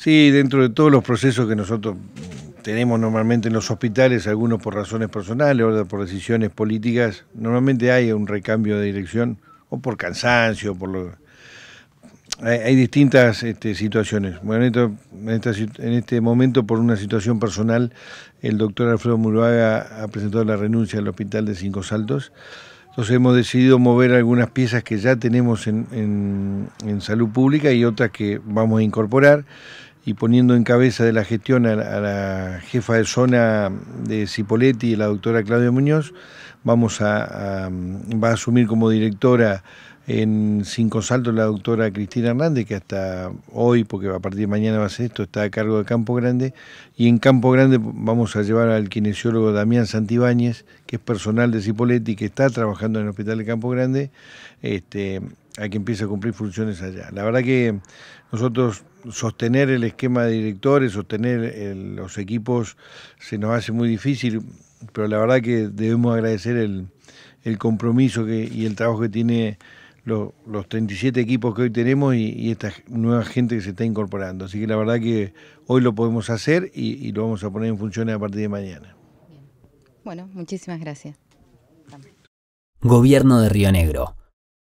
Sí, dentro de todos los procesos que nosotros tenemos normalmente en los hospitales, algunos por razones personales, otros por decisiones políticas, normalmente hay un recambio de dirección, o por cansancio, por lo... hay, distintas este, situaciones. Bueno, en, este momento, por una situación personal, el doctor Alfredo Muruaga ha presentado la renuncia al hospital de Cinco Saltos. Entonces hemos decidido mover algunas piezas que ya tenemos en salud pública y otras que vamos a incorporar y poniendo en cabeza de la gestión a, la jefa de zona de Cipoletti, la doctora Claudia Muñoz, vamos va a asumir como directora en Cinco Saltos la doctora Cristina Hernández, que hasta hoy, porque a partir de mañana va a ser esto, está a cargo de Campo Grande. Y en Campo Grande vamos a llevar al kinesiólogo Damián Santibáñez, que es personal de Cipoletti, que está trabajando en el hospital de Campo Grande, este, a que empiece a cumplir funciones allá. La verdad que nosotros sostener el esquema de directores, sostener los equipos, se nos hace muy difícil, pero la verdad que debemos agradecer el, compromiso que, y el trabajo que tiene los los 37 equipos que hoy tenemos y, esta nueva gente que se está incorporando. Así que la verdad que hoy lo podemos hacer y, lo vamos a poner en funciones a partir de mañana. Bueno, muchísimas gracias. Gobierno de Río Negro.